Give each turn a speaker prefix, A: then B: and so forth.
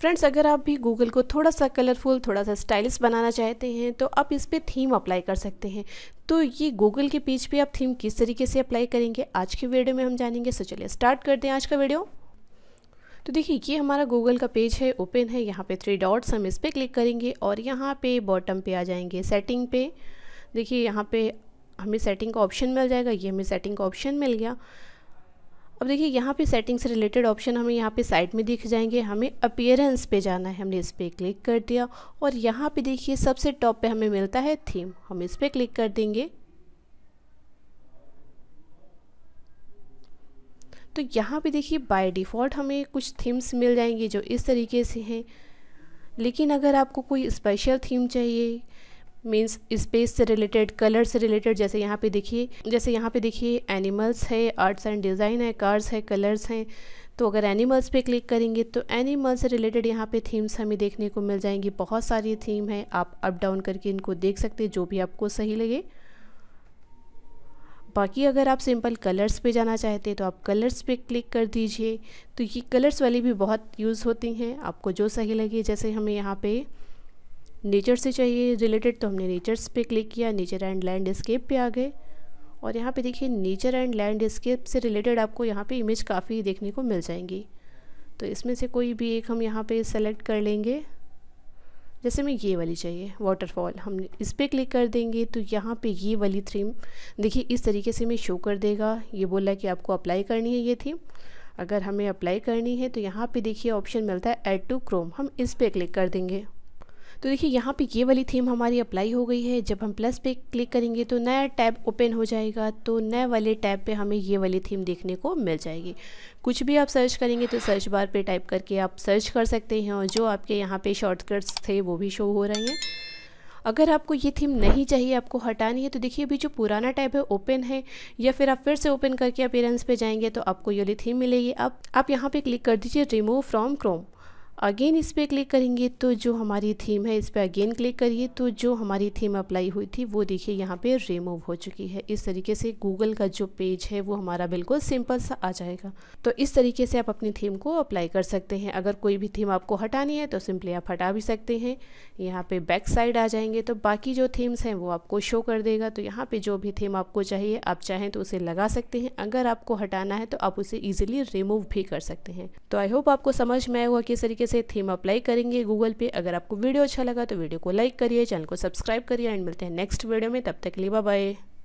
A: friends अगर आप भी गूगल को थोड़ा सा कलरफुल थोड़ा सा स्टाइलिश बनाना चाहते हैं तो आप इस पर थीम अप्लाई कर सकते हैं तो ये गूगल के पेज पे आप थीम किस तरीके से अप्लाई करेंगे आज के वीडियो में हम जानेंगे सो चलिए स्टार्ट करते हैं आज का वीडियो तो देखिए ये हमारा गूगल का पेज है ओपन है यहाँ पर थ्री डॉट्स हम इस पर क्लिक करेंगे और यहाँ पे बॉटम पर आ जाएंगे सेटिंग पे देखिए यहाँ पे हमें सेटिंग का ऑप्शन मिल जाएगा ये हमें सेटिंग का ऑप्शन मिल गया अब देखिए यहाँ पे सेटिंग से रिलेटेड ऑप्शन हमें यहाँ पे साइड में दिख जाएंगे हमें अपियरेंस पे जाना है हमने इस पर क्लिक कर दिया और यहाँ पे देखिए सबसे टॉप पे हमें मिलता है थीम हम इस पर क्लिक कर देंगे तो यहाँ पे देखिए बाय डिफ़ॉल्ट हमें कुछ थीम्स मिल जाएंगे जो इस तरीके से हैं लेकिन अगर आपको कोई स्पेशल थीम चाहिए मीन्स स्पेस से रिलेटेड कलर से रिलेटेड जैसे यहाँ पे देखिए जैसे यहाँ पे देखिए एनिमल्स है आर्ट्स एंड डिज़ाइन है कार्स है कलर्स हैं तो अगर एनिमल्स पे क्लिक करेंगे तो एनिमल्स से रिलेटेड यहाँ पे थीम्स हमें देखने को मिल जाएंगी बहुत सारी थीम है आप अप डाउन करके इनको देख सकते हैं जो भी आपको सही लगे बाकी अगर आप सिंपल कलर्स पे जाना चाहते हैं तो आप कलर्स पे क्लिक कर दीजिए तो ये कलर्स वाली भी बहुत यूज़ होती हैं आपको जो सही लगे जैसे हमें यहाँ पे नेचर से चाहिए रिलेटेड तो हमने नेचर्स पे क्लिक किया नेचर एंड लैंडस्केप पे आ गए और यहाँ पे देखिए नेचर एंड लैंडस्केप से रिलेटेड आपको यहाँ पे इमेज काफ़ी देखने को मिल जाएंगी तो इसमें से कोई भी एक हम यहाँ पे सेलेक्ट कर लेंगे जैसे हमें ये वाली चाहिए वाटरफॉल हम इस पर क्लिक कर देंगे तो यहाँ पे ये वाली थीम देखिए इस तरीके से मैं शो कर देगा ये बोला कि आपको अप्लाई करनी है ये थीम अगर हमें अप्लाई करनी है तो यहाँ पे देखिए ऑप्शन मिलता है ऐड टू क्रोम हम इस पर क्लिक कर देंगे तो देखिए यहाँ पे ये वाली थीम हमारी अप्लाई हो गई है जब हम प्लस पे क्लिक करेंगे तो नया टैब ओपन हो जाएगा तो नए वाले टैब पे हमें ये वाली थीम देखने को मिल जाएगी कुछ भी आप सर्च करेंगे तो सर्च बार पे टाइप करके आप सर्च कर सकते हैं और जो आपके यहाँ पे शॉर्टकट्स थे वो भी शो हो रहे हैं अगर आपको ये थीम नहीं चाहिए आपको हटानी है तो देखिए अभी जो पुराना टैब है ओपन है या फिर आप फिर से ओपन करके अपेयरेंस पे जाएंगे तो आपको ये वाली थीम मिलेगी आप आप यहाँ पे क्लिक कर दीजिए रिमूव फ्रॉम क्रोम अगेन इस पर क्लिक करेंगे तो जो हमारी थीम है इस पर अगेन क्लिक करिए तो जो हमारी थीम अप्लाई हुई थी वो देखिए यहाँ पे रिमूव हो चुकी है इस तरीके से गूगल का जो पेज है वो हमारा बिल्कुल सिंपल सा आ जाएगा तो इस तरीके से आप अपनी थीम को अप्लाई कर सकते हैं अगर कोई भी थीम आपको हटानी है तो सिंपली आप हटा भी सकते हैं यहाँ पर बैक साइड आ जाएंगे तो बाकी जो थीम्स हैं वो आपको शो कर देगा तो यहाँ पर जो भी थीम आपको चाहिए आप चाहें तो उसे लगा सकते हैं अगर आपको हटाना है तो आप उसे ईजिली रिमूव भी कर सकते हैं तो आई होप आपको समझ में आएगा किस तरीके तरीके से थीम अप्लाई करेंगे गूगल पे अगर आपको वीडियो अच्छा लगा तो वीडियो को लाइक करिए चैनल को सब्सक्राइब करिए एंड मिलते हैं नेक्स्ट वीडियो में तब तक लिए बाय